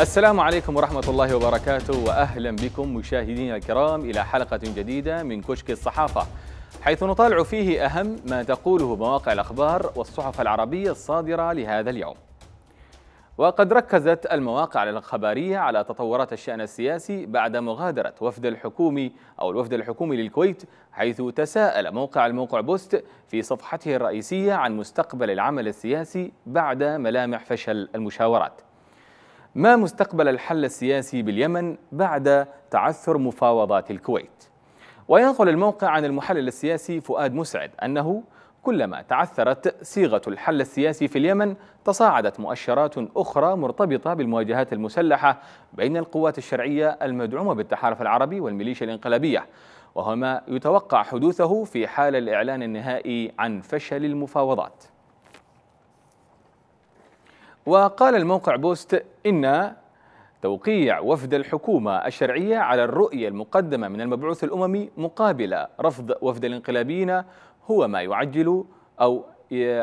السلام عليكم ورحمة الله وبركاته وأهلا بكم مشاهدينا الكرام إلى حلقة جديدة من كشك الصحافة حيث نطالع فيه أهم ما تقوله مواقع الأخبار والصحف العربية الصادرة لهذا اليوم وقد ركزت المواقع الخبرية على تطورات الشأن السياسي بعد مغادرة وفد الحكومي أو الوفد الحكومي للكويت حيث تساءل موقع الموقع بوست في صفحته الرئيسية عن مستقبل العمل السياسي بعد ملامح فشل المشاورات ما مستقبل الحل السياسي باليمن بعد تعثر مفاوضات الكويت وينقل الموقع عن المحلل السياسي فؤاد مسعد أنه كلما تعثرت صيغة الحل السياسي في اليمن تصاعدت مؤشرات أخرى مرتبطة بالمواجهات المسلحة بين القوات الشرعية المدعومة بالتحالف العربي والميليشيا الانقلابية وهو ما يتوقع حدوثه في حال الإعلان النهائي عن فشل المفاوضات وقال الموقع بوست إن توقيع وفد الحكومة الشرعية على الرؤية المقدمة من المبعوث الأممي مقابل رفض وفد الانقلابيين هو ما يعجل أو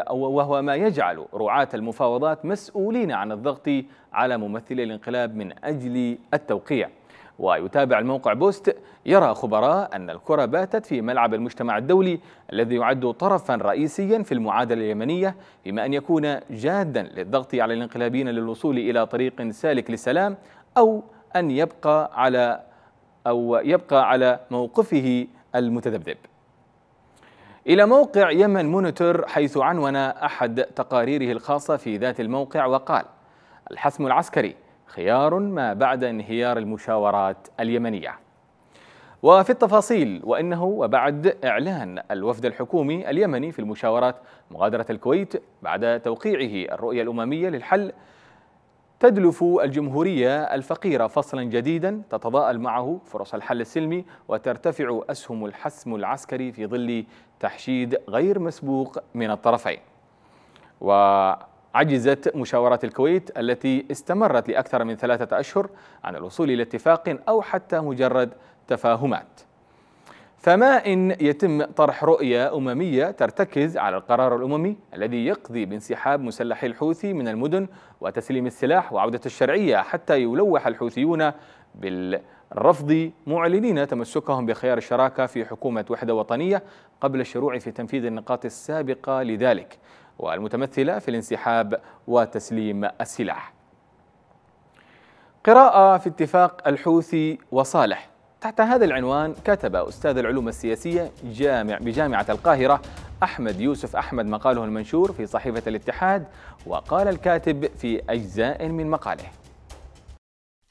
وهو ما يجعل رعاة المفاوضات مسؤولين عن الضغط على ممثلي الانقلاب من أجل التوقيع ويتابع الموقع بوست يرى خبراء أن الكرة باتت في ملعب المجتمع الدولي الذي يعد طرفا رئيسيا في المعادلة اليمنية بما أن يكون جادا للضغط على الانقلابيين للوصول إلى طريق سالك للسلام أو أن يبقى على أو يبقى على موقفه المتذبذب إلى موقع يمن مونيتور حيث عنون أحد تقاريره الخاصة في ذات الموقع وقال الحسم العسكري خيار ما بعد انهيار المشاورات اليمنيه وفي التفاصيل وانه وبعد اعلان الوفد الحكومي اليمني في المشاورات مغادره الكويت بعد توقيعه الرؤيه الامميه للحل تدلف الجمهوريه الفقيره فصلا جديدا تتضاءل معه فرص الحل السلمي وترتفع اسهم الحسم العسكري في ظل تحشيد غير مسبوق من الطرفين. و عجزت مشاورات الكويت التي استمرت لأكثر من ثلاثة أشهر عن الوصول إلى اتفاق أو حتى مجرد تفاهمات فما إن يتم طرح رؤية أممية ترتكز على القرار الأممي الذي يقضي بانسحاب مسلحي الحوثي من المدن وتسليم السلاح وعودة الشرعية حتى يلوح الحوثيون بالرفض معلنين تمسكهم بخيار الشراكة في حكومة وحدة وطنية قبل الشروع في تنفيذ النقاط السابقة لذلك والمتمثلة في الانسحاب وتسليم السلاح قراءة في اتفاق الحوثي وصالح تحت هذا العنوان كتب أستاذ العلوم السياسية جامع بجامعة القاهرة أحمد يوسف أحمد مقاله المنشور في صحيفة الاتحاد وقال الكاتب في أجزاء من مقاله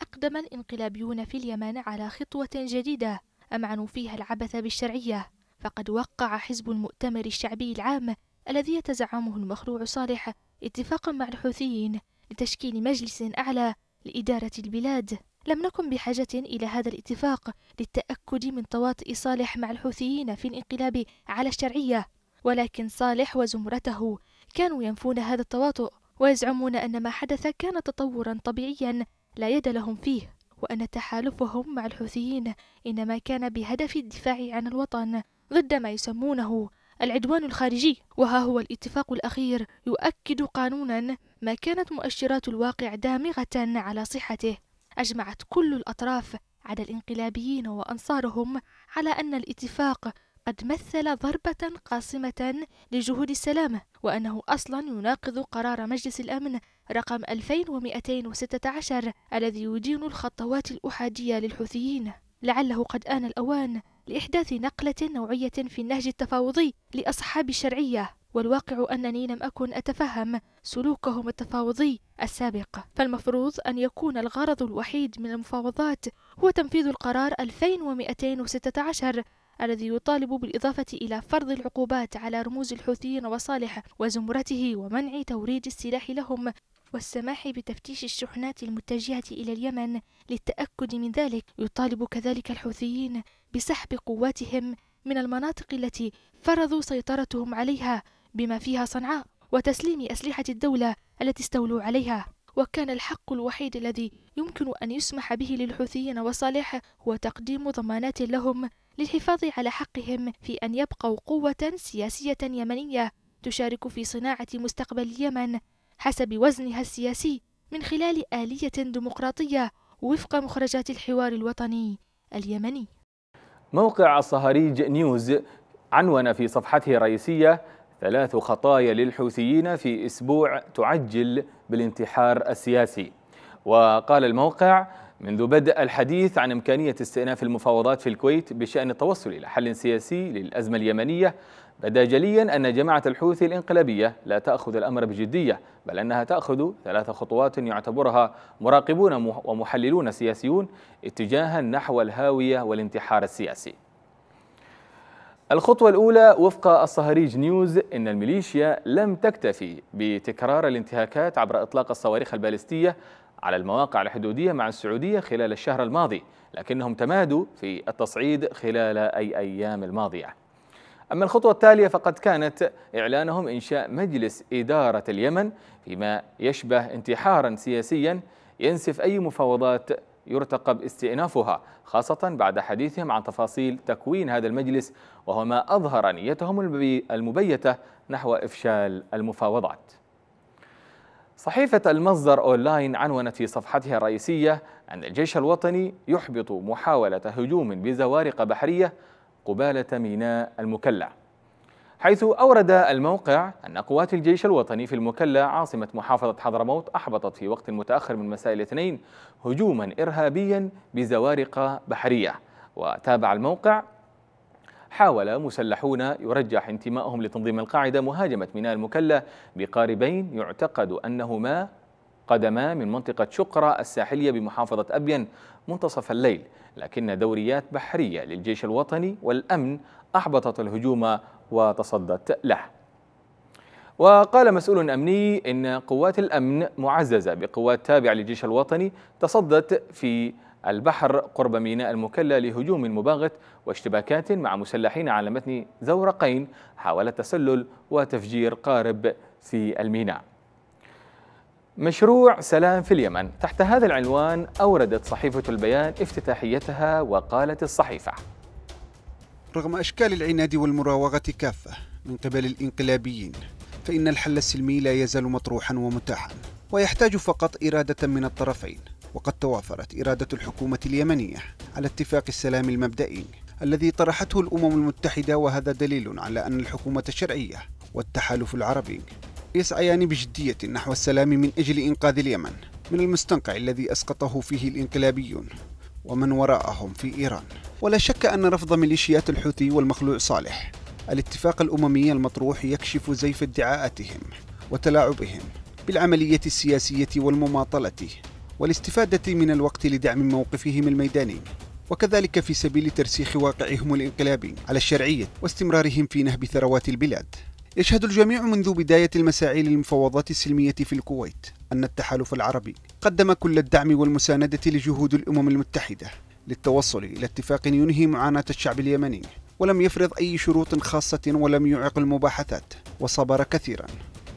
أقدم الانقلابيون في اليمن على خطوة جديدة أمعنوا فيها العبث بالشرعية فقد وقع حزب المؤتمر الشعبي العام الذي يتزعمه المخلوع صالح اتفاقا مع الحوثيين لتشكيل مجلس أعلى لإدارة البلاد لم نكن بحاجة إلى هذا الاتفاق للتأكد من تواطئ صالح مع الحوثيين في الانقلاب على الشرعية ولكن صالح وزمرته كانوا ينفون هذا التواطؤ ويزعمون أن ما حدث كان تطورا طبيعيا لا يد لهم فيه وأن تحالفهم مع الحوثيين إنما كان بهدف الدفاع عن الوطن ضد ما يسمونه العدوان الخارجي وها هو الاتفاق الأخير يؤكد قانونا ما كانت مؤشرات الواقع دامغة على صحته أجمعت كل الأطراف على الانقلابيين وأنصارهم على أن الاتفاق قد مثل ضربة قاصمة لجهود السلام وأنه أصلا يناقض قرار مجلس الأمن رقم 2216 الذي يدين الخطوات الأحادية للحوثيين لعله قد آن الأوان لإحداث نقلة نوعية في النهج التفاوضي لأصحاب الشرعية والواقع أنني لم أكن أتفهم سلوكهم التفاوضي السابق فالمفروض أن يكون الغرض الوحيد من المفاوضات هو تنفيذ القرار 2216 الذي يطالب بالإضافة إلى فرض العقوبات على رموز الحوثيين وصالح وزمرته ومنع توريد السلاح لهم والسماح بتفتيش الشحنات المتجهة إلى اليمن للتأكد من ذلك يطالب كذلك الحوثيين بسحب قواتهم من المناطق التي فرضوا سيطرتهم عليها بما فيها صنعاء وتسليم أسلحة الدولة التي استولوا عليها وكان الحق الوحيد الذي يمكن أن يسمح به للحوثيين وصالح هو تقديم ضمانات لهم للحفاظ على حقهم في أن يبقوا قوة سياسية يمنية تشارك في صناعة مستقبل اليمن حسب وزنها السياسي من خلال آلية ديمقراطية وفق مخرجات الحوار الوطني اليمني موقع الصهاريج نيوز عنون في صفحته الرئيسية ثلاث خطايا للحوثيين في أسبوع تعجل بالانتحار السياسي وقال الموقع منذ بدء الحديث عن إمكانية استئناف المفاوضات في الكويت بشأن التوصل إلى حل سياسي للأزمة اليمنية بدا جليا أن جماعة الحوثي الإنقلابية لا تأخذ الأمر بجدية بل أنها تأخذ ثلاث خطوات يعتبرها مراقبون ومحللون سياسيون اتجاها نحو الهاوية والانتحار السياسي الخطوة الأولى وفق الصهريج نيوز إن الميليشيا لم تكتفي بتكرار الانتهاكات عبر إطلاق الصواريخ البالستية على المواقع الحدودية مع السعودية خلال الشهر الماضي لكنهم تمادوا في التصعيد خلال أي أيام الماضية أما الخطوة التالية فقد كانت إعلانهم إنشاء مجلس إدارة اليمن فيما يشبه انتحارا سياسيا ينسف أي مفاوضات يرتقب استئنافها خاصة بعد حديثهم عن تفاصيل تكوين هذا المجلس وهو ما أظهر نيتهم المبيتة نحو إفشال المفاوضات صحيفة المصدر أونلاين عنونت في صفحتها الرئيسية أن الجيش الوطني يحبط محاولة هجوم بزوارق بحرية قبالة ميناء المكلا حيث أورد الموقع أن قوات الجيش الوطني في المكلا عاصمة محافظة حضرموت أحبطت في وقت متأخر من مساء الاثنين هجوما إرهابيا بزوارق بحرية وتابع الموقع حاول مسلحون يرجح انتمائهم لتنظيم القاعدة مهاجمة ميناء المكلا بقاربين يعتقد أنهما قدما من منطقة شقرة الساحلية بمحافظة أبين منتصف الليل لكن دوريات بحرية للجيش الوطني والأمن أحبطت الهجوم وتصدت له وقال مسؤول أمني إن قوات الأمن معززة بقوات تابعة للجيش الوطني تصدت في البحر قرب ميناء المكلا لهجوم مباغت واشتباكات مع مسلحين على متن زورقين حاول التسلل وتفجير قارب في الميناء مشروع سلام في اليمن تحت هذا العنوان أوردت صحيفة البيان افتتاحيتها وقالت الصحيفة رغم أشكال العناد والمراوغة كافة من قبل الإنقلابيين فإن الحل السلمي لا يزال مطروحا ومتاحا ويحتاج فقط إرادة من الطرفين وقد توافرت إرادة الحكومة اليمنية على اتفاق السلام المبدئي الذي طرحته الأمم المتحدة وهذا دليل على أن الحكومة الشرعية والتحالف العربي يسعيان بجدية نحو السلام من أجل إنقاذ اليمن من المستنقع الذي أسقطه فيه الإنقلابيون ومن وراءهم في إيران ولا شك أن رفض ميليشيات الحوثي والمخلوع صالح الاتفاق الأممي المطروح يكشف زيف ادعاءاتهم وتلاعبهم بالعملية السياسية والمماطلة والاستفادة من الوقت لدعم موقفهم الميداني وكذلك في سبيل ترسيخ واقعهم الانقلابي على الشرعية واستمرارهم في نهب ثروات البلاد يشهد الجميع منذ بداية المساعي للمفاوضات السلمية في الكويت أن التحالف العربي قدم كل الدعم والمساندة لجهود الأمم المتحدة للتوصل إلى اتفاق ينهي معاناة الشعب اليمني ولم يفرض أي شروط خاصة ولم يعق المباحثات وصبر كثيرا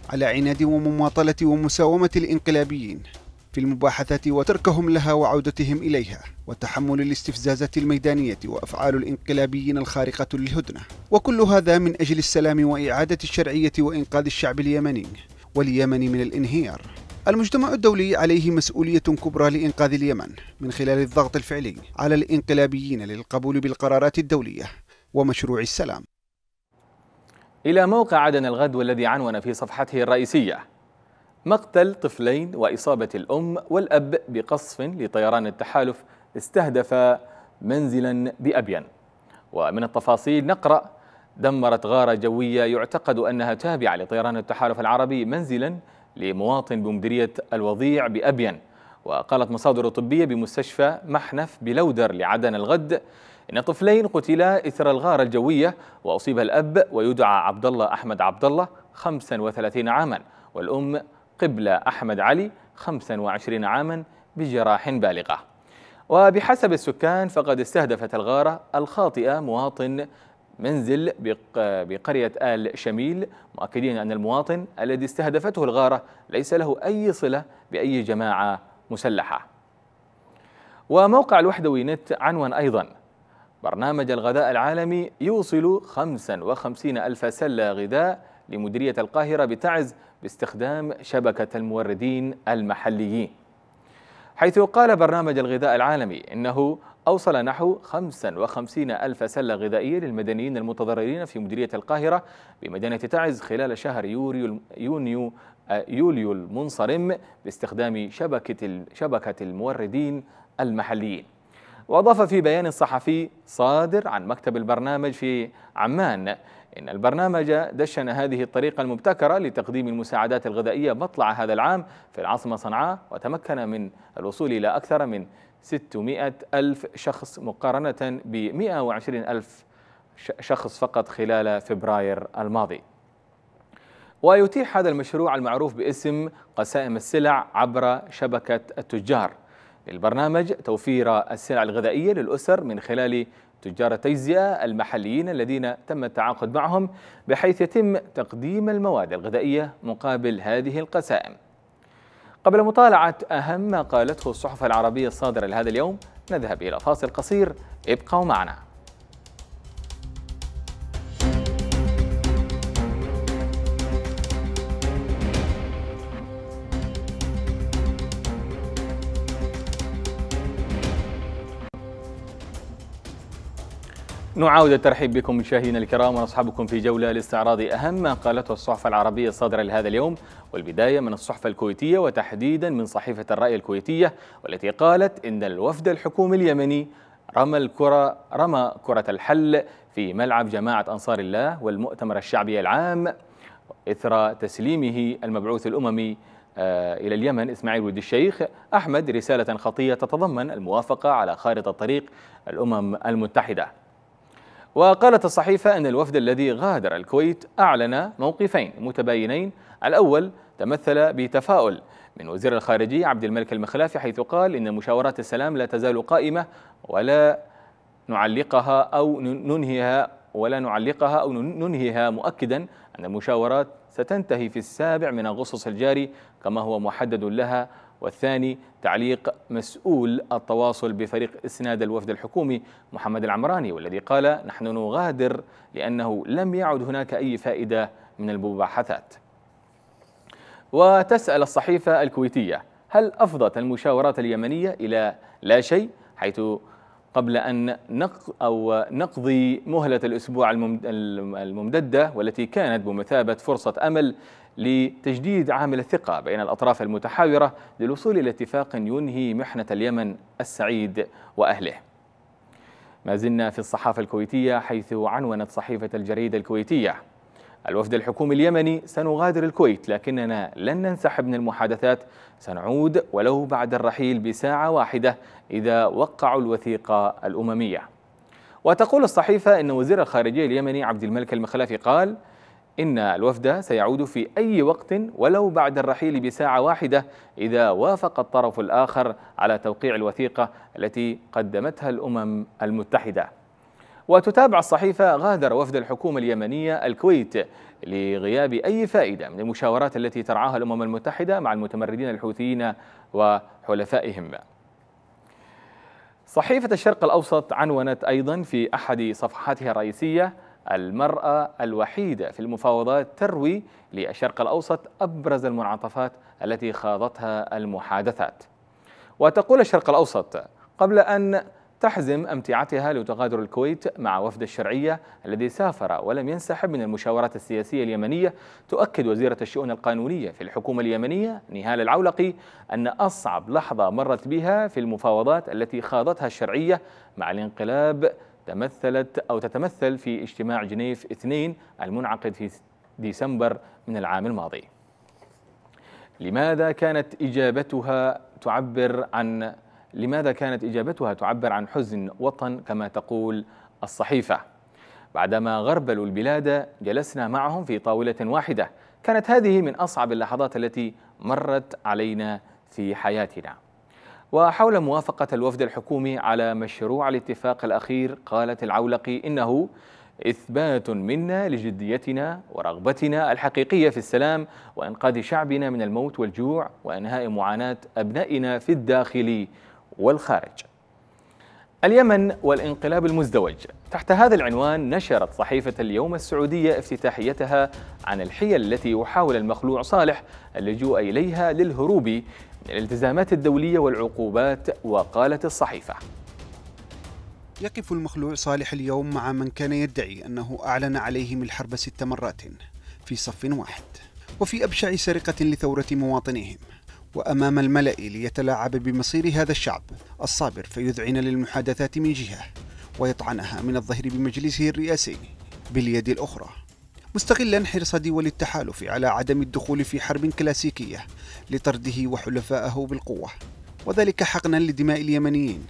على عناد ومماطلة ومساومة الإنقلابيين في المباحثات وتركهم لها وعودتهم إليها وتحمل الاستفزازات الميدانية وأفعال الانقلابيين الخارقة للهدنة وكل هذا من أجل السلام وإعادة الشرعية وإنقاذ الشعب اليمني واليمن من الانهيار المجتمع الدولي عليه مسؤولية كبرى لإنقاذ اليمن من خلال الضغط الفعلي على الانقلابيين للقبول بالقرارات الدولية ومشروع السلام إلى موقع عدن الغد والذي عنون في صفحته الرئيسية مقتل طفلين وإصابة الأم والأب بقصف لطيران التحالف استهدف منزلا بأبين ومن التفاصيل نقرأ دمرت غارة جوية يعتقد أنها تابعة لطيران التحالف العربي منزلا لمواطن بمديرية الوضيع بأبين وقالت مصادر طبية بمستشفى محنف بلودر لعدن الغد إن طفلين قتلا إثر الغارة الجوية وأصيب الأب ويدعى عبد الله أحمد عبد الله 35 عاما والأم قبل أحمد علي 25 عاما بجراح بالغة وبحسب السكان فقد استهدفت الغارة الخاطئة مواطن منزل بقرية آل شميل مؤكدين أن المواطن الذي استهدفته الغارة ليس له أي صلة بأي جماعة مسلحة وموقع الوحدوي نت عنوان أيضا برنامج الغذاء العالمي يوصل 55 ألف سلة غذاء لمديرية القاهرة بتعز باستخدام شبكة الموردين المحليين حيث قال برنامج الغذاء العالمي إنه أوصل نحو 55 ألف سلة غذائية للمدنيين المتضررين في مديرية القاهرة بمدينة تعز خلال شهر يوريو يونيو آه، يوليو المنصرم باستخدام شبكة شبكة الموردين المحليين وأضاف في بيان صحفي صادر عن مكتب البرنامج في عمان إن البرنامج دشن هذه الطريقة المبتكرة لتقديم المساعدات الغذائية مطلع هذا العام في العاصمة صنعاء وتمكن من الوصول إلى أكثر من 600 ألف شخص مقارنة ب 120 ألف شخص فقط خلال فبراير الماضي ويتيح هذا المشروع المعروف باسم قسائم السلع عبر شبكة التجار للبرنامج توفير السلع الغذائية للأسر من خلال تجار التجزئة المحليين الذين تم التعاقد معهم بحيث يتم تقديم المواد الغذائية مقابل هذه القسائم قبل مطالعة أهم ما قالته الصحف العربية الصادرة لهذا اليوم نذهب إلى فاصل قصير ابقوا معنا نعاود الترحيب بكم مشاهدينا الكرام ونصحبكم في جولة لاستعراض أهم ما قالته الصحف العربية الصادرة لهذا اليوم والبداية من الصحف الكويتية وتحديدا من صحيفة الرأي الكويتية والتي قالت إن الوفد الحكومي اليمني رمى الكرة رمى كرة الحل في ملعب جماعة أنصار الله والمؤتمر الشعبي العام إثر تسليمه المبعوث الأممي آه، إلى اليمن إسماعيل ولد الشيخ أحمد رسالة خطية تتضمن الموافقة على خارطة طريق الأمم المتحدة وقالت الصحيفة أن الوفد الذي غادر الكويت أعلن موقفين متباينين الأول تمثل بتفاؤل من وزير الخارجية عبد الملك المخلافي حيث قال إن مشاورات السلام لا تزال قائمة ولا نعلقها أو ننهيها ولا نعلقها أو ننهيها مؤكدا أن المشاورات ستنتهي في السابع من أغسطس الجاري كما هو محدد لها والثاني تعليق مسؤول التواصل بفريق إسناد الوفد الحكومي محمد العمراني والذي قال نحن نغادر لأنه لم يعد هناك أي فائدة من المباحثات وتسأل الصحيفة الكويتية هل أفضت المشاورات اليمنية إلى لا شيء حيث قبل أن أو نقضي مهلة الأسبوع الممتدة والتي كانت بمثابة فرصة أمل لتجديد عامل الثقة بين الأطراف المتحاورة للوصول إلى اتفاق ينهي محنة اليمن السعيد وأهله ما زلنا في الصحافة الكويتية حيث عنونت صحيفة الجريدة الكويتية الوفد الحكومي اليمني سنغادر الكويت لكننا لن ننسحب من المحادثات سنعود ولو بعد الرحيل بساعة واحدة إذا وقعوا الوثيقة الأممية وتقول الصحيفة أن وزير الخارجية اليمني عبد الملك المخلافي قال إن الوفد سيعود في أي وقت ولو بعد الرحيل بساعة واحدة إذا وافق الطرف الآخر على توقيع الوثيقة التي قدمتها الأمم المتحدة وتتابع الصحيفة غادر وفد الحكومة اليمنية الكويت لغياب أي فائدة من المشاورات التي ترعاها الأمم المتحدة مع المتمردين الحوثيين وحلفائهم صحيفة الشرق الأوسط عنونت أيضا في أحد صفحاتها الرئيسية المرأة الوحيدة في المفاوضات تروي للشرق الأوسط أبرز المنعطفات التي خاضتها المحادثات وتقول الشرق الأوسط قبل أن تحزم أمتعتها لتغادر الكويت مع وفد الشرعية الذي سافر ولم ينسحب من المشاورات السياسية اليمنية تؤكد وزيرة الشؤون القانونية في الحكومة اليمنية نهال العولقي أن أصعب لحظة مرت بها في المفاوضات التي خاضتها الشرعية مع الانقلاب تمثلت أو تتمثل في اجتماع جنيف 2 المنعقد في ديسمبر من العام الماضي لماذا كانت إجابتها تعبر عن لماذا كانت إجابتها تعبر عن حزن وطن كما تقول الصحيفة بعدما غربلوا البلاد جلسنا معهم في طاولة واحدة كانت هذه من أصعب اللحظات التي مرت علينا في حياتنا وحول موافقة الوفد الحكومي على مشروع الاتفاق الأخير قالت العولقي إنه إثبات منا لجديتنا ورغبتنا الحقيقية في السلام وإنقاذ شعبنا من الموت والجوع وإنهاء معاناة أبنائنا في الداخل والخارج. اليمن والانقلاب المزدوج تحت هذا العنوان نشرت صحيفة اليوم السعودية افتتاحيتها عن الحيل التي يحاول المخلوع صالح اللجوء إليها للهروب من الالتزامات الدولية والعقوبات وقالت الصحيفة يقف المخلوع صالح اليوم مع من كان يدعي أنه أعلن عليهم الحرب ست مرات في صف واحد وفي أبشع سرقة لثورة مواطنيهم وأمام الملأ ليتلاعب بمصير هذا الشعب الصابر فيذعن للمحادثات من جهة ويطعنها من الظهر بمجلسه الرئاسي باليد الأخرى مستغلا حرص دول التحالف على عدم الدخول في حرب كلاسيكية لطرده وحلفائه بالقوة وذلك حقنا لدماء اليمنيين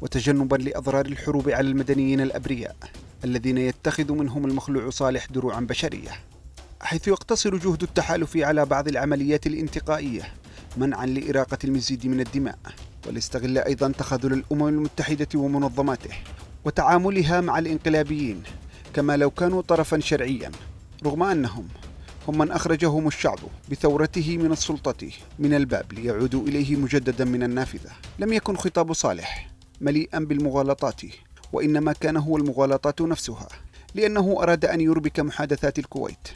وتجنبا لأضرار الحروب على المدنيين الأبرياء الذين يتخذ منهم المخلوع صالح دروعا بشرية حيث يقتصر جهد التحالف على بعض العمليات الانتقائية منعا لإراقة المزيد من الدماء ولاستغل أيضا تخاذل الأمم المتحدة ومنظماته وتعاملها مع الإنقلابيين كما لو كانوا طرفا شرعيا رغم أنهم هم من أخرجهم الشعب بثورته من السلطة من الباب ليعودوا إليه مجددا من النافذة لم يكن خطاب صالح مليئا بالمغالطات وإنما كان هو المغالطات نفسها لأنه أراد أن يربك محادثات الكويت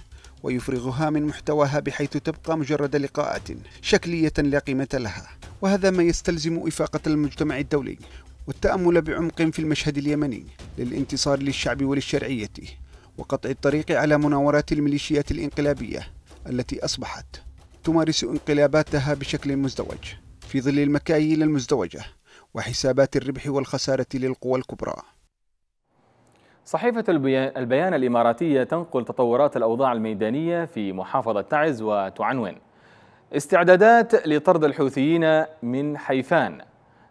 ويفرغها من محتواها بحيث تبقى مجرد لقاءات شكلية لا قيمة لها وهذا ما يستلزم إفاقة المجتمع الدولي والتأمل بعمق في المشهد اليمني للانتصار للشعب وللشرعية وقطع الطريق على مناورات الميليشيات الانقلابية التي أصبحت تمارس انقلاباتها بشكل مزدوج في ظل المكاييل المزدوجة وحسابات الربح والخسارة للقوى الكبرى صحيفة البيان الإماراتية تنقل تطورات الأوضاع الميدانية في محافظة تعز وتعنون استعدادات لطرد الحوثيين من حيفان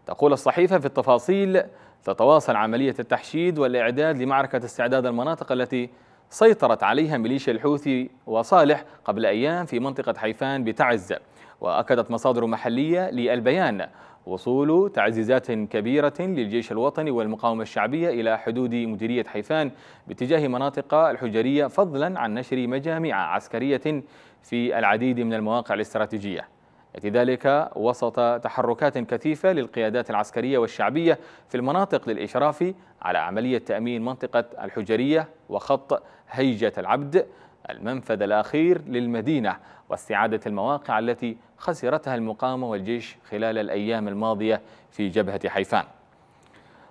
تقول الصحيفة في التفاصيل تتواصل عملية التحشيد والإعداد لمعركة استعداد المناطق التي سيطرت عليها ميليشيا الحوثي وصالح قبل أيام في منطقة حيفان بتعز وأكدت مصادر محلية للبيان وصول تعزيزات كبيرة للجيش الوطني والمقاومة الشعبية إلى حدود مديرية حيفان باتجاه مناطق الحجرية فضلا عن نشر مجاميع عسكرية في العديد من المواقع الاستراتيجية يأتي ذلك وسط تحركات كثيفة للقيادات العسكرية والشعبية في المناطق للإشراف على عملية تأمين منطقة الحجرية وخط هيجة العبد المنفذ الأخير للمدينة واستعادة المواقع التي خسرتها المقاومة والجيش خلال الأيام الماضية في جبهة حيفان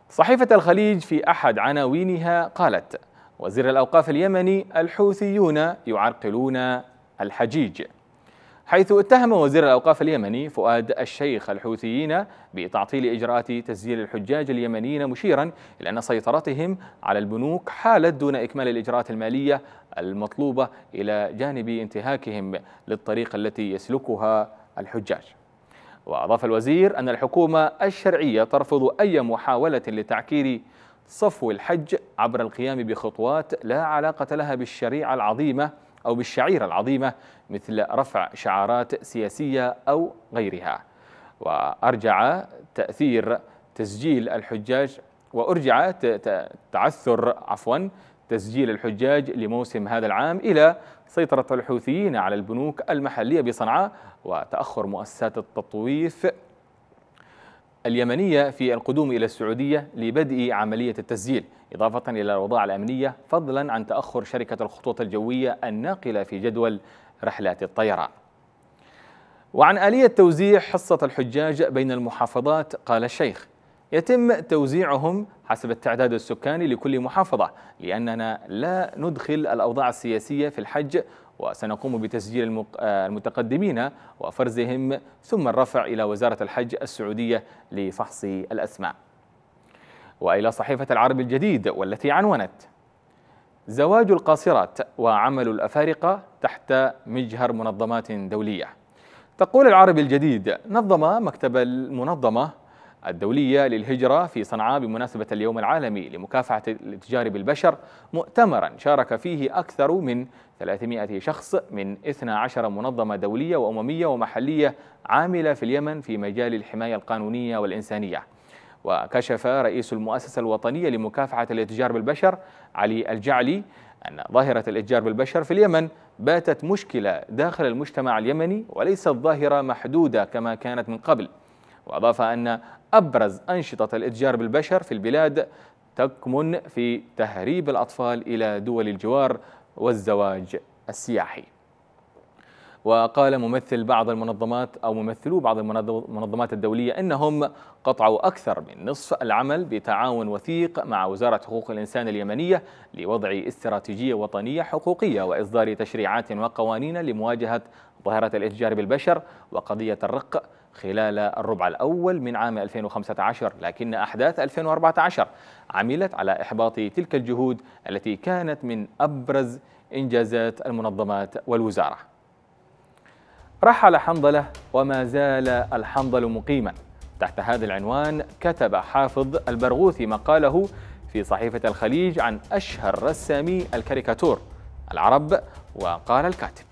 صحيفة الخليج في أحد عناوينها قالت وزير الأوقاف اليمني الحوثيون يعرقلون الحجيج حيث اتهم وزير الأوقاف اليمني فؤاد الشيخ الحوثيين بتعطيل إجراءات تسجيل الحجاج اليمنيين مشيرا إلى أن سيطرتهم على البنوك حالت دون إكمال الإجراءات المالية المطلوبة إلى جانب انتهاكهم للطريق التي يسلكها الحجاج وأضاف الوزير أن الحكومة الشرعية ترفض أي محاولة لتعكير صفو الحج عبر القيام بخطوات لا علاقة لها بالشريعة العظيمة أو بالشعيرة العظيمة مثل رفع شعارات سياسية أو غيرها وأرجع تأثير تسجيل الحجاج وأرجع تعثر عفوا تسجيل الحجاج لموسم هذا العام إلى سيطرة الحوثيين على البنوك المحلية بصنعاء وتأخر مؤسسات التطويف اليمنية في القدوم إلى السعودية لبدء عملية التسجيل إضافة إلى الأوضاع الأمنية فضلا عن تأخر شركة الخطوط الجوية الناقلة في جدول رحلات الطيران وعن آلية توزيع حصة الحجاج بين المحافظات قال الشيخ يتم توزيعهم حسب التعداد السكاني لكل محافظة لأننا لا ندخل الأوضاع السياسية في الحج وسنقوم بتسجيل آه، المتقدمين وفرزهم ثم الرفع إلى وزارة الحج السعودية لفحص الأسماء وإلى صحيفة العرب الجديد والتي عنونت زواج القاصرات وعمل الأفارقة تحت مجهر منظمات دولية تقول العرب الجديد نظم مكتب المنظمة الدولية للهجرة في صنعاء بمناسبة اليوم العالمي لمكافحة الاتجار بالبشر مؤتمرا شارك فيه أكثر من 300 شخص من 12 منظمة دولية وأممية ومحلية عاملة في اليمن في مجال الحماية القانونية والإنسانية وكشف رئيس المؤسسة الوطنية لمكافحة الاتجار بالبشر علي الجعلي أن ظاهرة الاتجار بالبشر في اليمن باتت مشكلة داخل المجتمع اليمني وليست ظاهرة محدودة كما كانت من قبل وأضاف أن أبرز أنشطة الإتجار بالبشر في البلاد تكمن في تهريب الأطفال إلى دول الجوار والزواج السياحي وقال ممثل بعض المنظمات أو ممثلو بعض المنظمات الدولية أنهم قطعوا أكثر من نصف العمل بتعاون وثيق مع وزارة حقوق الإنسان اليمنية لوضع استراتيجية وطنية حقوقية وإصدار تشريعات وقوانين لمواجهة ظاهرة الإتجار بالبشر وقضية الرق خلال الربع الأول من عام 2015 لكن أحداث 2014 عملت على إحباط تلك الجهود التي كانت من أبرز إنجازات المنظمات والوزارة رحل حنظلة وما زال الحنظل مقيما تحت هذا العنوان كتب حافظ البرغوثي مقاله في صحيفة الخليج عن أشهر رسامي الكاريكاتور العرب وقال الكاتب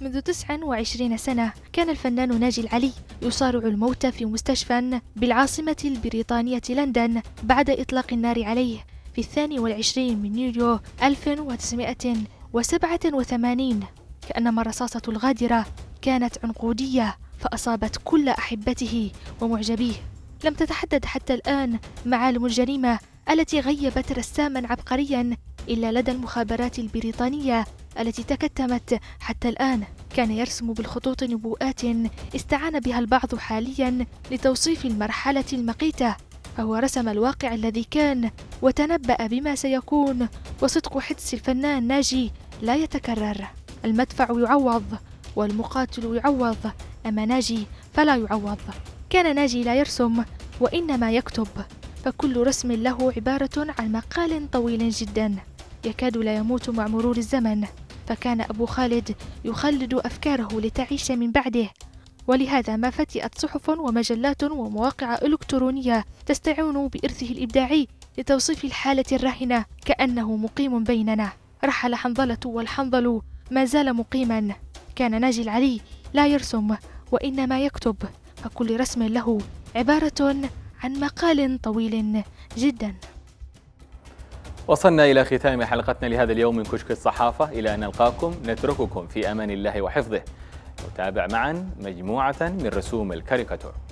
منذ 29 سنة كان الفنان ناجي العلي يصارع الموت في مستشفى بالعاصمة البريطانية لندن بعد إطلاق النار عليه في الثاني والعشرين من يوليو 1987 كأنما الرصاصة الغادرة كانت عنقودية فأصابت كل أحبته ومعجبيه لم تتحدد حتى الآن معالم الجريمة التي غيبت رساما عبقريا إلا لدى المخابرات البريطانية التي تكتمت حتى الآن كان يرسم بالخطوط نبوءات استعان بها البعض حاليا لتوصيف المرحلة المقيتة فهو رسم الواقع الذي كان وتنبأ بما سيكون وصدق حدس الفنان ناجي لا يتكرر المدفع يعوض والمقاتل يعوض أما ناجي فلا يعوض كان ناجي لا يرسم وإنما يكتب فكل رسم له عبارة عن مقال طويل جداً يكاد لا يموت مع مرور الزمن فكان أبو خالد يخلد أفكاره لتعيش من بعده ولهذا ما فتئت صحف ومجلات ومواقع إلكترونية تستعين بإرثه الإبداعي لتوصيف الحالة الراهنة كأنه مقيم بيننا رحل حنظلة والحنظل ما زال مقيما كان ناجي العلي لا يرسم وإنما يكتب فكل رسم له عبارة عن مقال طويل جدا وصلنا إلى ختام حلقتنا لهذا اليوم من كشك الصحافة إلى أن نلقاكم نترككم في أمان الله وحفظه نتابع معا مجموعة من رسوم الكاريكاتور